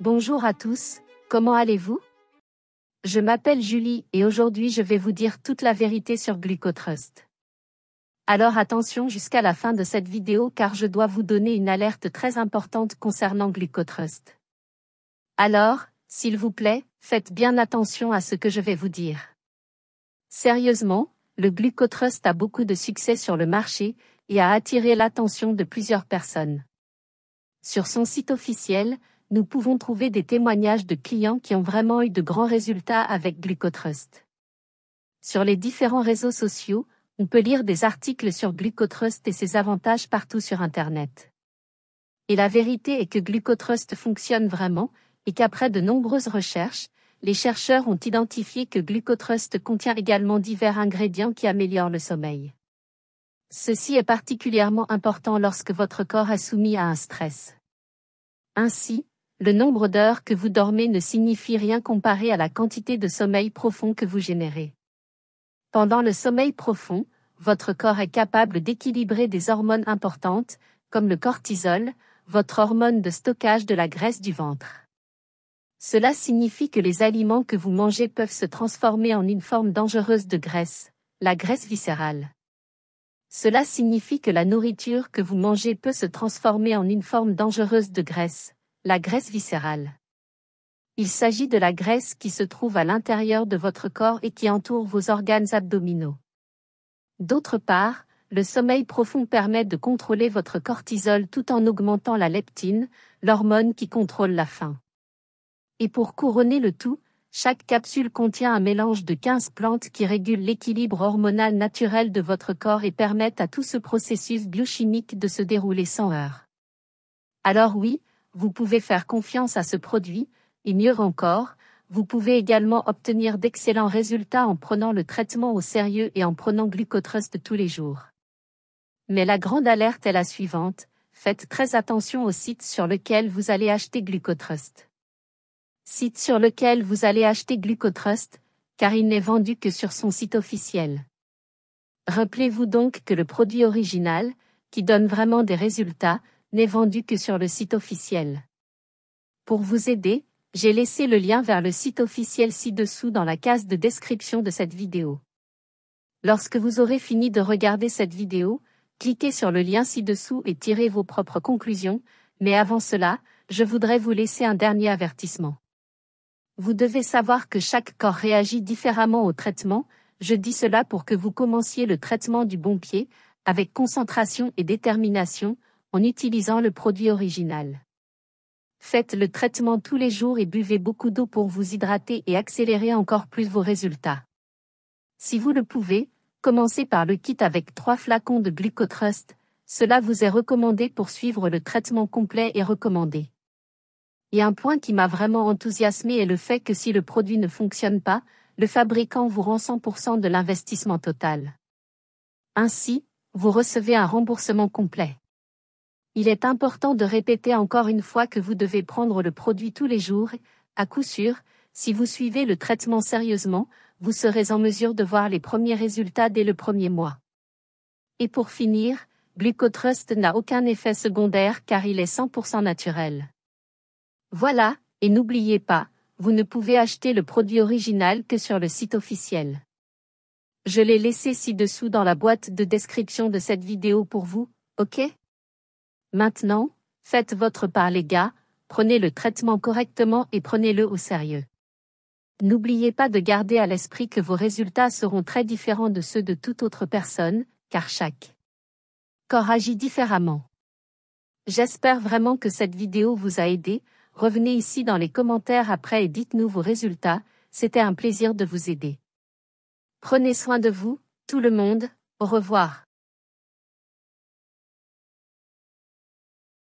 Bonjour à tous, comment allez-vous Je m'appelle Julie et aujourd'hui je vais vous dire toute la vérité sur Glucotrust. Alors attention jusqu'à la fin de cette vidéo car je dois vous donner une alerte très importante concernant Glucotrust. Alors, s'il vous plaît, faites bien attention à ce que je vais vous dire. Sérieusement, le Glucotrust a beaucoup de succès sur le marché et a attiré l'attention de plusieurs personnes. Sur son site officiel, nous pouvons trouver des témoignages de clients qui ont vraiment eu de grands résultats avec GlucoTrust. Sur les différents réseaux sociaux, on peut lire des articles sur GlucoTrust et ses avantages partout sur Internet. Et la vérité est que GlucoTrust fonctionne vraiment, et qu'après de nombreuses recherches, les chercheurs ont identifié que GlucoTrust contient également divers ingrédients qui améliorent le sommeil. Ceci est particulièrement important lorsque votre corps est soumis à un stress. Ainsi, le nombre d'heures que vous dormez ne signifie rien comparé à la quantité de sommeil profond que vous générez. Pendant le sommeil profond, votre corps est capable d'équilibrer des hormones importantes, comme le cortisol, votre hormone de stockage de la graisse du ventre. Cela signifie que les aliments que vous mangez peuvent se transformer en une forme dangereuse de graisse, la graisse viscérale. Cela signifie que la nourriture que vous mangez peut se transformer en une forme dangereuse de graisse, la graisse viscérale. Il s'agit de la graisse qui se trouve à l'intérieur de votre corps et qui entoure vos organes abdominaux. D'autre part, le sommeil profond permet de contrôler votre cortisol tout en augmentant la leptine, l'hormone qui contrôle la faim. Et pour couronner le tout, chaque capsule contient un mélange de 15 plantes qui régulent l'équilibre hormonal naturel de votre corps et permettent à tout ce processus biochimique de se dérouler sans heurts. Alors oui, vous pouvez faire confiance à ce produit, et mieux encore, vous pouvez également obtenir d'excellents résultats en prenant le traitement au sérieux et en prenant Glucotrust tous les jours. Mais la grande alerte est la suivante, faites très attention au site sur lequel vous allez acheter Glucotrust. Site sur lequel vous allez acheter Glucotrust, car il n'est vendu que sur son site officiel. Rappelez-vous donc que le produit original, qui donne vraiment des résultats, n'est vendu que sur le site officiel. Pour vous aider, j'ai laissé le lien vers le site officiel ci-dessous dans la case de description de cette vidéo. Lorsque vous aurez fini de regarder cette vidéo, cliquez sur le lien ci-dessous et tirez vos propres conclusions, mais avant cela, je voudrais vous laisser un dernier avertissement. Vous devez savoir que chaque corps réagit différemment au traitement, je dis cela pour que vous commenciez le traitement du bon pied, avec concentration et détermination, en utilisant le produit original. Faites le traitement tous les jours et buvez beaucoup d'eau pour vous hydrater et accélérer encore plus vos résultats. Si vous le pouvez, commencez par le kit avec trois flacons de Glucotrust, cela vous est recommandé pour suivre le traitement complet et recommandé. Et un point qui m'a vraiment enthousiasmé est le fait que si le produit ne fonctionne pas, le fabricant vous rend 100% de l'investissement total. Ainsi, vous recevez un remboursement complet. Il est important de répéter encore une fois que vous devez prendre le produit tous les jours, à coup sûr, si vous suivez le traitement sérieusement, vous serez en mesure de voir les premiers résultats dès le premier mois. Et pour finir, Glucotrust n'a aucun effet secondaire car il est 100% naturel. Voilà, et n'oubliez pas, vous ne pouvez acheter le produit original que sur le site officiel. Je l'ai laissé ci-dessous dans la boîte de description de cette vidéo pour vous, ok Maintenant, faites votre part les gars, prenez le traitement correctement et prenez-le au sérieux. N'oubliez pas de garder à l'esprit que vos résultats seront très différents de ceux de toute autre personne, car chaque corps agit différemment. J'espère vraiment que cette vidéo vous a aidé, revenez ici dans les commentaires après et dites-nous vos résultats, c'était un plaisir de vous aider. Prenez soin de vous, tout le monde, au revoir.